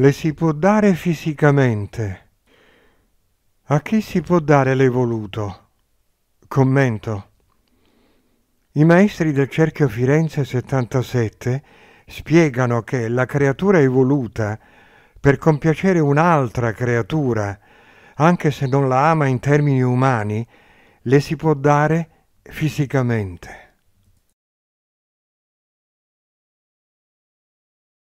le si può dare fisicamente. A chi si può dare l'evoluto? Commento. I maestri del Cerchio Firenze 77 spiegano che la creatura evoluta, per compiacere un'altra creatura, anche se non la ama in termini umani, le si può dare fisicamente.